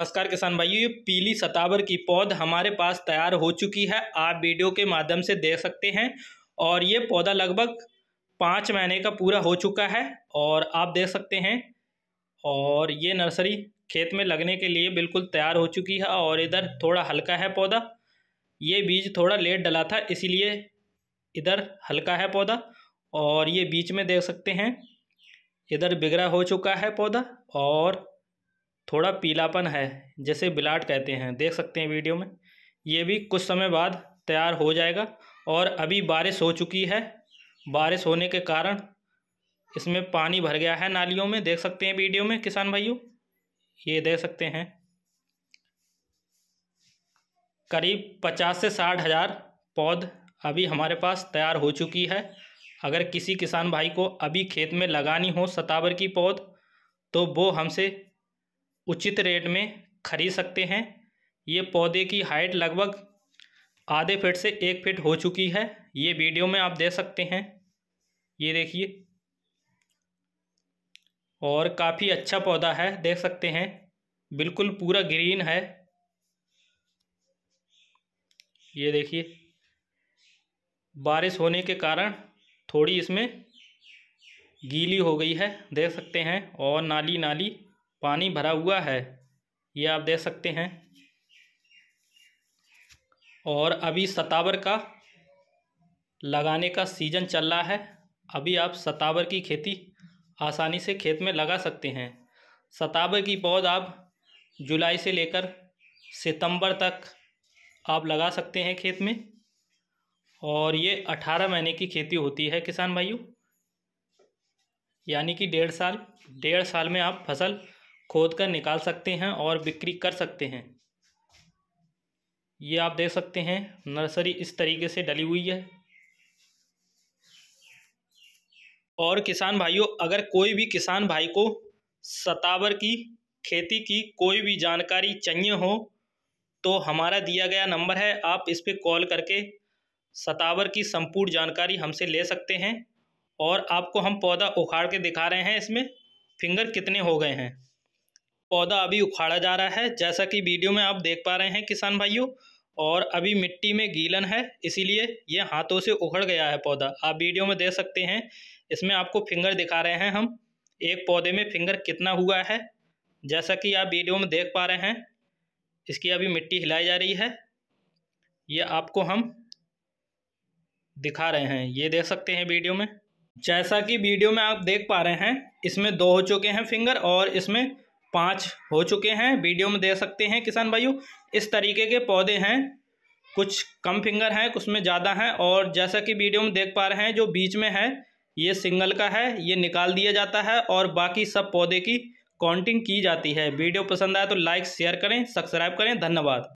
नमस्कार किसान भाइयों ये पीली सतावर की पौध हमारे पास तैयार हो चुकी है आप वीडियो के माध्यम से देख सकते हैं और ये पौधा लगभग पाँच महीने का पूरा हो चुका है और आप देख सकते हैं और ये नर्सरी खेत में लगने के लिए बिल्कुल तैयार हो चुकी है और इधर थोड़ा हल्का है पौधा ये बीज थोड़ा लेट डला था इसीलिए इधर हल्का है पौधा और ये बीच में देख सकते हैं इधर बिगड़ा हो चुका है पौधा और थोड़ा पीलापन है जैसे बिलाट कहते हैं देख सकते हैं वीडियो में ये भी कुछ समय बाद तैयार हो जाएगा और अभी बारिश हो चुकी है बारिश होने के कारण इसमें पानी भर गया है नालियों में देख सकते हैं वीडियो में किसान भाइयों ये देख सकते हैं करीब पचास से साठ हज़ार पौध अभी हमारे पास तैयार हो चुकी है अगर किसी किसान भाई को अभी खेत में लगानी हो सतावर की पौध तो वो हमसे उचित रेट में खरीद सकते हैं ये पौधे की हाइट लगभग आधे फिट से एक फिट हो चुकी है ये वीडियो में आप देख सकते हैं ये देखिए और काफ़ी अच्छा पौधा है देख सकते हैं बिल्कुल पूरा ग्रीन है ये देखिए बारिश होने के कारण थोड़ी इसमें गीली हो गई है देख सकते हैं और नाली नाली पानी भरा हुआ है ये आप देख सकते हैं और अभी सतावर का लगाने का सीज़न चल रहा है अभी आप सतावर की खेती आसानी से खेत में लगा सकते हैं सतावर की पौध आप जुलाई से लेकर सितंबर तक आप लगा सकते हैं खेत में और ये अठारह महीने की खेती होती है किसान भाइयों यानी कि डेढ़ साल डेढ़ साल में आप फसल खोद कर निकाल सकते हैं और बिक्री कर सकते हैं ये आप देख सकते हैं नर्सरी इस तरीके से डली हुई है और किसान भाइयों अगर कोई भी किसान भाई को सतावर की खेती की कोई भी जानकारी चाहिए हो तो हमारा दिया गया नंबर है आप इस पर कॉल करके सतावर की संपूर्ण जानकारी हमसे ले सकते हैं और आपको हम पौधा उखाड़ के दिखा रहे हैं इसमें फिंगर कितने हो गए हैं पौधा अभी उखाड़ा जा रहा है जैसा कि वीडियो में आप देख पा रहे हैं किसान भाइयों और अभी मिट्टी में गीलन है इसीलिए ये हाथों से उखड़ गया है पौधा आप वीडियो में देख सकते हैं इसमें आपको फिंगर दिखा रहे हैं हम एक पौधे में फिंगर कितना हुआ है जैसा कि आप वीडियो में देख पा रहे हैं इसकी अभी मिट्टी हिलाई जा रही है ये आपको हम दिखा रहे हैं ये देख सकते हैं वीडियो में जैसा कि वीडियो में आप देख पा रहे हैं इसमें दो हो चुके हैं फिंगर और इसमें पाँच हो चुके हैं वीडियो में दे सकते हैं किसान भाइयों इस तरीके के पौधे हैं कुछ कम फिंगर हैं कुछ में ज़्यादा हैं और जैसा कि वीडियो में देख पा रहे हैं जो बीच में है ये सिंगल का है ये निकाल दिया जाता है और बाकी सब पौधे की काउंटिंग की जाती है वीडियो पसंद आए तो लाइक शेयर करें सब्सक्राइब करें धन्यवाद